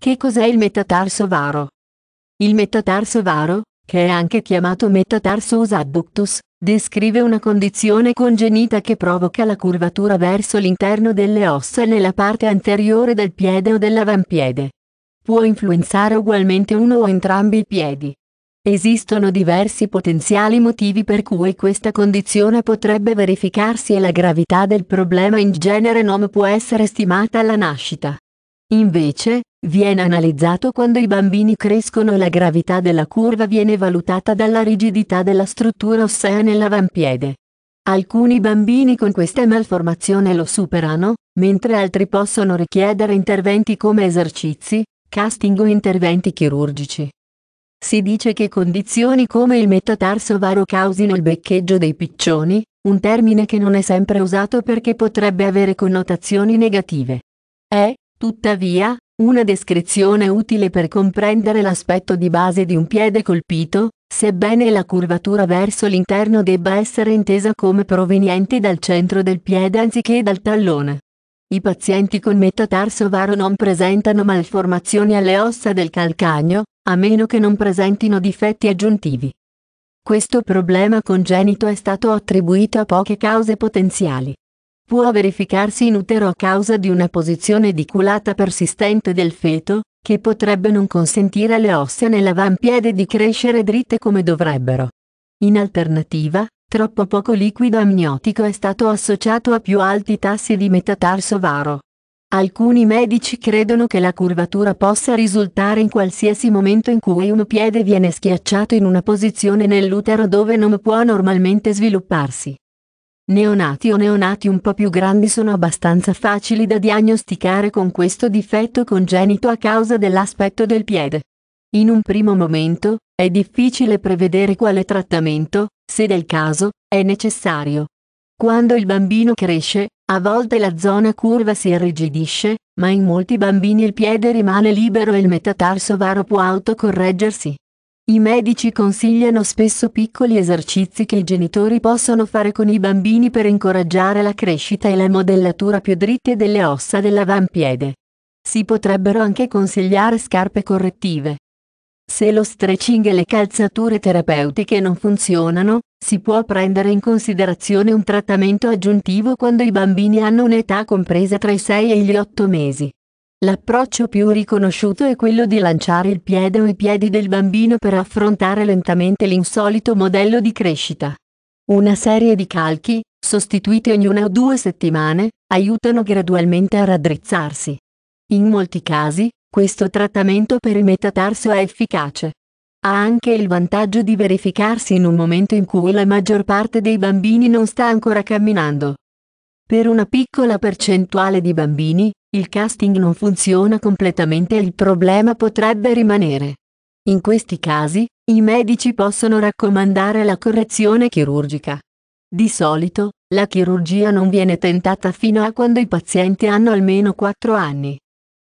Che cos'è il metatarso varo? Il metatarso varo, che è anche chiamato metatarsus adductus, descrive una condizione congenita che provoca la curvatura verso l'interno delle ossa nella parte anteriore del piede o dell'avampiede. Può influenzare ugualmente uno o entrambi i piedi. Esistono diversi potenziali motivi per cui questa condizione potrebbe verificarsi e la gravità del problema in genere non può essere stimata alla nascita. Invece, Viene analizzato quando i bambini crescono e la gravità della curva viene valutata dalla rigidità della struttura ossea nell'avampiede. Alcuni bambini con questa malformazione lo superano, mentre altri possono richiedere interventi come esercizi, casting o interventi chirurgici. Si dice che condizioni come il metatarso varo causino il beccheggio dei piccioni, un termine che non è sempre usato perché potrebbe avere connotazioni negative. È, tuttavia, una descrizione utile per comprendere l'aspetto di base di un piede colpito, sebbene la curvatura verso l'interno debba essere intesa come proveniente dal centro del piede anziché dal tallone. I pazienti con metatarso varo non presentano malformazioni alle ossa del calcagno, a meno che non presentino difetti aggiuntivi. Questo problema congenito è stato attribuito a poche cause potenziali può verificarsi in utero a causa di una posizione di culata persistente del feto, che potrebbe non consentire alle ossa nell'avampiede di crescere dritte come dovrebbero. In alternativa, troppo poco liquido amniotico è stato associato a più alti tassi di metatarso varo. Alcuni medici credono che la curvatura possa risultare in qualsiasi momento in cui un piede viene schiacciato in una posizione nell'utero dove non può normalmente svilupparsi. Neonati o neonati un po' più grandi sono abbastanza facili da diagnosticare con questo difetto congenito a causa dell'aspetto del piede. In un primo momento, è difficile prevedere quale trattamento, se del caso, è necessario. Quando il bambino cresce, a volte la zona curva si irrigidisce, ma in molti bambini il piede rimane libero e il metatarso varo può autocorreggersi. I medici consigliano spesso piccoli esercizi che i genitori possono fare con i bambini per incoraggiare la crescita e la modellatura più dritte delle ossa dell'avampiede. Si potrebbero anche consigliare scarpe correttive. Se lo stretching e le calzature terapeutiche non funzionano, si può prendere in considerazione un trattamento aggiuntivo quando i bambini hanno un'età compresa tra i 6 e gli 8 mesi. L'approccio più riconosciuto è quello di lanciare il piede o i piedi del bambino per affrontare lentamente l'insolito modello di crescita. Una serie di calchi, sostituiti ognuna o due settimane, aiutano gradualmente a raddrizzarsi. In molti casi, questo trattamento per il metatarso è efficace. Ha anche il vantaggio di verificarsi in un momento in cui la maggior parte dei bambini non sta ancora camminando. Per una piccola percentuale di bambini, il casting non funziona completamente e il problema potrebbe rimanere. In questi casi, i medici possono raccomandare la correzione chirurgica. Di solito, la chirurgia non viene tentata fino a quando i pazienti hanno almeno 4 anni.